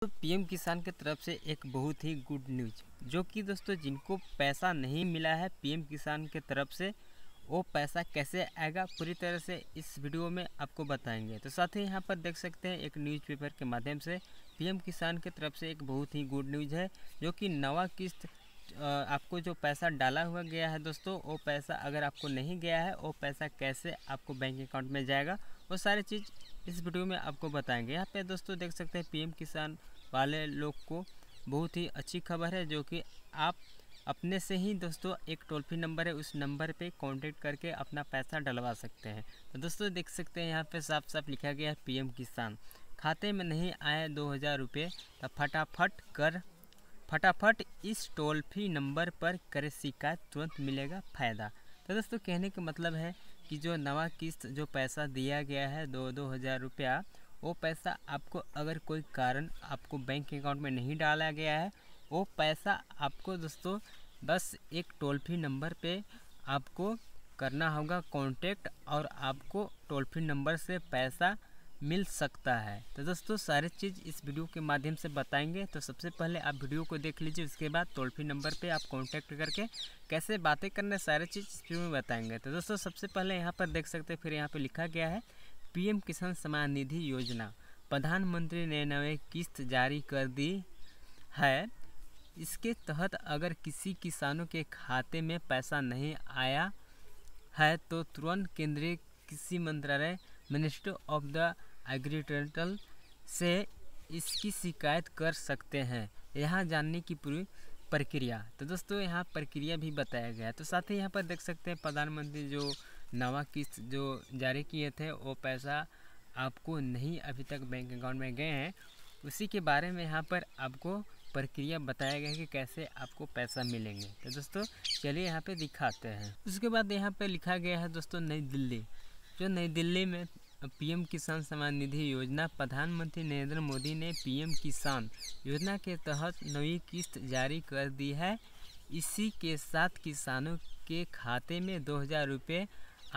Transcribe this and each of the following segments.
तो पीएम किसान के तरफ से एक बहुत ही गुड न्यूज जो कि दोस्तों जिनको पैसा नहीं मिला है पीएम किसान के तरफ से वो पैसा कैसे आएगा पूरी तरह से इस वीडियो में आपको बताएंगे तो साथ ही यहाँ पर देख सकते हैं एक न्यूज़पेपर के माध्यम से पीएम किसान के तरफ से एक बहुत ही गुड न्यूज़ है जो कि नवा किस्त आपको जो पैसा डाला हुआ गया है दोस्तों वो पैसा अगर आपको नहीं गया है वो पैसा कैसे आपको बैंक अकाउंट में जाएगा वो सारी चीज़ इस वीडियो में आपको बताएंगे यहाँ पे दोस्तों देख सकते हैं पीएम किसान वाले लोग को बहुत ही अच्छी खबर है जो कि आप अपने से ही दोस्तों एक टोल फ्री नंबर है उस नंबर पे कांटेक्ट करके अपना पैसा डलवा सकते हैं तो दोस्तों देख सकते हैं यहाँ पे साफ साफ लिखा गया है पी किसान खाते में नहीं आए दो हज़ार रुपये तो फटाफट कर फटाफट इस टोल फ्री नंबर पर करे शिकायत तुरंत मिलेगा फ़ायदा तो दोस्तों कहने का मतलब है कि जो नवा किस्त जो पैसा दिया गया है दो दो हज़ार रुपया वो पैसा आपको अगर कोई कारण आपको बैंक अकाउंट में नहीं डाला गया है वो पैसा आपको दोस्तों बस एक टोल फ्री नंबर पे आपको करना होगा कांटेक्ट और आपको टोल फ्री नंबर से पैसा मिल सकता है तो दोस्तों सारे चीज़ इस वीडियो के माध्यम से बताएंगे तो सबसे पहले आप वीडियो को देख लीजिए उसके बाद टोल फ्री नंबर पे आप कांटेक्ट करके कैसे बातें करना सारे चीज़ इस वीडियो में बताएंगे तो दोस्तों सबसे पहले यहाँ पर देख सकते हैं फिर यहाँ पर लिखा गया है पीएम किसान सम्मान निधि योजना प्रधानमंत्री ने नवे किस्त जारी कर दी है इसके तहत अगर किसी किसानों के खाते में पैसा नहीं आया है तो तुरंत केंद्रीय कृषि मंत्रालय मिनिस्टर ऑफ द एग्रीटल से इसकी शिकायत कर सकते हैं यहाँ जानने की पूरी प्रक्रिया तो दोस्तों यहाँ प्रक्रिया भी बताया गया है तो साथ ही यहाँ पर देख सकते हैं प्रधानमंत्री जो नवा किस्त जो जारी किए थे वो पैसा आपको नहीं अभी तक बैंक अकाउंट में गए हैं उसी के बारे में यहाँ पर आपको प्रक्रिया बताया गया है कि कैसे आपको पैसा मिलेंगे तो दोस्तों चलिए यहाँ पे दिखाते हैं उसके बाद यहाँ पे लिखा गया है दोस्तों नई दिल्ली जो नई दिल्ली में पीएम किसान सम्मान निधि योजना प्रधानमंत्री नरेंद्र मोदी ने पीएम किसान योजना के तहत नई किस्त जारी कर दी है इसी के साथ किसानों के खाते में दो हज़ार रुपये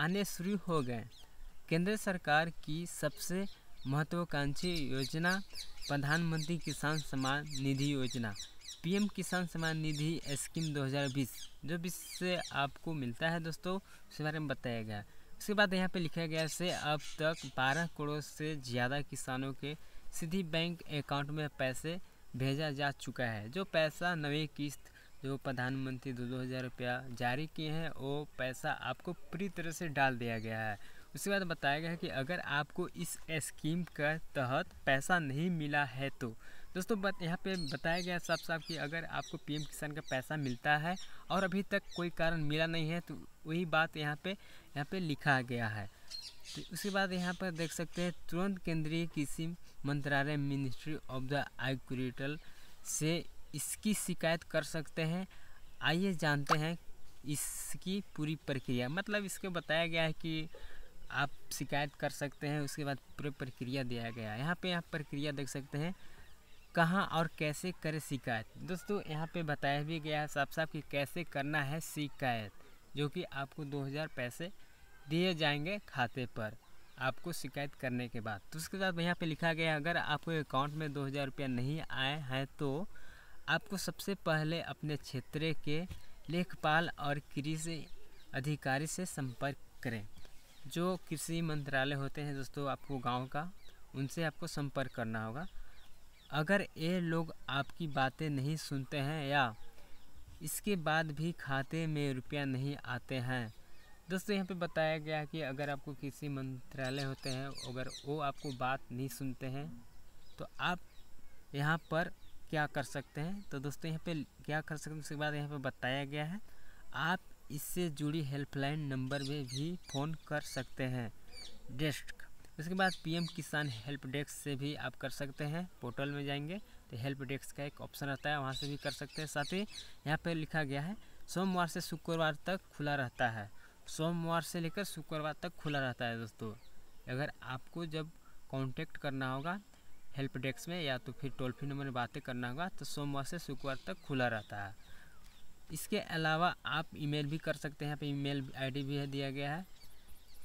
आने शुरू हो गए केंद्र सरकार की सबसे महत्वाकांक्षी योजना प्रधानमंत्री किसान सम्मान निधि योजना पीएम किसान सम्मान निधि स्कीम 2020 जो से आपको मिलता है दोस्तों उसके बारे में बताया गया उसके बाद यहाँ पे लिखा गया से अब तक 12 करोड़ से ज़्यादा किसानों के सीधी बैंक अकाउंट में पैसे भेजा जा चुका है जो पैसा नवी किस्त जो प्रधानमंत्री दो दो हज़ार रुपया जारी किए हैं वो पैसा आपको पूरी तरह से डाल दिया गया है उसके बाद बताया गया है कि अगर आपको इस स्कीम के तहत पैसा नहीं मिला है तो दोस्तों बात यहाँ पे बताया गया साफ साफ कि अगर आपको पीएम किसान का पैसा मिलता है और अभी तक कोई कारण मिला नहीं है तो वही बात यहाँ पे यहाँ पे लिखा गया है तो उसके बाद यहाँ पर देख सकते हैं तुरंत केंद्रीय कृषि मंत्रालय मिनिस्ट्री ऑफ द एग्रीकल्चर से इसकी शिकायत कर सकते हैं आइए जानते हैं इसकी पूरी प्रक्रिया मतलब इसको बताया गया है कि आप शिकायत कर सकते हैं उसके बाद पूरी प्रक्रिया दिया गया है यहाँ पे आप प्रक्रिया देख सकते हैं कहाँ और कैसे करें शिकायत दोस्तों यहाँ पे बताया भी गया है साफ साफ कि कैसे करना है शिकायत जो कि आपको 2000 पैसे दिए जाएंगे खाते पर आपको शिकायत करने के बाद तो उसके बाद यहाँ पे लिखा गया अगर आपके अकाउंट में दो हज़ार रुपया नहीं आए हैं तो आपको सबसे पहले अपने क्षेत्र के लेखपाल और कृषि अधिकारी से संपर्क करें जो कृषि मंत्रालय होते हैं दोस्तों आपको गाँव का उनसे आपको संपर्क करना होगा अगर ये लोग आपकी बातें नहीं सुनते हैं या इसके बाद भी खाते में रुपया नहीं आते हैं दोस्तों यहाँ पे बताया गया कि अगर आपको किसी मंत्रालय होते हैं अगर वो आपको बात नहीं सुनते हैं तो आप यहाँ पर क्या कर सकते हैं तो दोस्तों यहाँ पे क्या कर सकते हैं उसके बाद यहाँ पे बताया गया है आप इससे जुड़ी हेल्पलाइन नंबर में भी फ़ोन कर सकते हैं डेस्क उसके बाद पीएम किसान हेल्प डेस्क से भी आप कर सकते हैं पोर्टल में जाएंगे तो हेल्प डेस्क का एक ऑप्शन रहता है वहाँ से भी कर सकते हैं साथ ही यहाँ पर लिखा गया है सोमवार से शुक्रवार तक खुला रहता है सोमवार से लेकर शुक्रवार तक खुला रहता है दोस्तों अगर आपको जब कांटेक्ट करना होगा हेल्प डेस्क में या तो फिर टोल फ्री नंबर में बातें करना होगा तो सोमवार से शुक्रवार तक खुला रहता है इसके अलावा आप ईमेल भी कर सकते हैं यहाँ पे ईमेल आईडी भी दिया गया है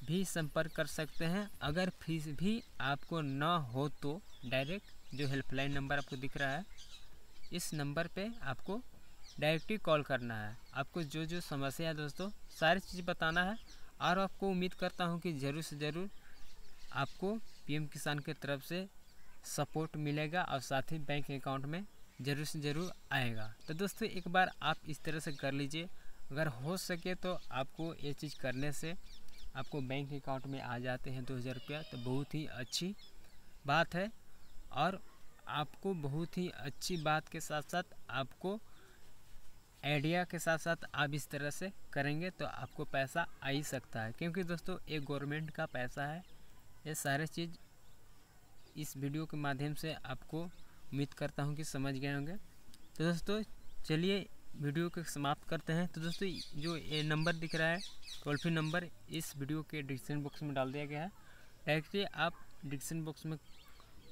भी संपर्क कर सकते हैं अगर फीस भी आपको ना हो तो डायरेक्ट जो हेल्पलाइन नंबर आपको दिख रहा है इस नंबर पे आपको डायरेक्टली कॉल करना है आपको जो जो समस्या है दोस्तों सारी चीज़ बताना है और आपको उम्मीद करता हूँ कि ज़रूर से ज़रूर आपको पीएम किसान के तरफ से सपोर्ट मिलेगा और साथ ही बैंक अकाउंट में ज़रूर से ज़रूर आएगा तो दोस्तों एक बार आप इस तरह से कर लीजिए अगर हो सके तो आपको ये चीज़ करने से आपको बैंक अकाउंट में आ जाते हैं दो हज़ार रुपया तो बहुत ही अच्छी बात है और आपको बहुत ही अच्छी बात के साथ साथ आपको आइडिया के साथ साथ आप इस तरह से करेंगे तो आपको पैसा आ ही सकता है क्योंकि दोस्तों ये गवर्नमेंट का पैसा है ये सारे चीज़ इस वीडियो के माध्यम से आपको उम्मीद करता हूँ कि समझ गए होंगे तो दोस्तों चलिए वीडियो को समाप्त करते हैं तो दोस्तों जो ये नंबर दिख रहा है टोल फ्री नंबर इस वीडियो के डिस्क्रिप्शन बॉक्स में डाल दिया गया है डायरेक्टली आप डिस्क्रिप्शन बॉक्स में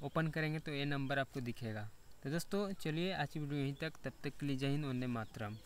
ओपन करेंगे तो ये नंबर आपको दिखेगा तो दोस्तों चलिए आज की वीडियो यहीं तक तब तक के लिए जय हिंद वंदे मातरम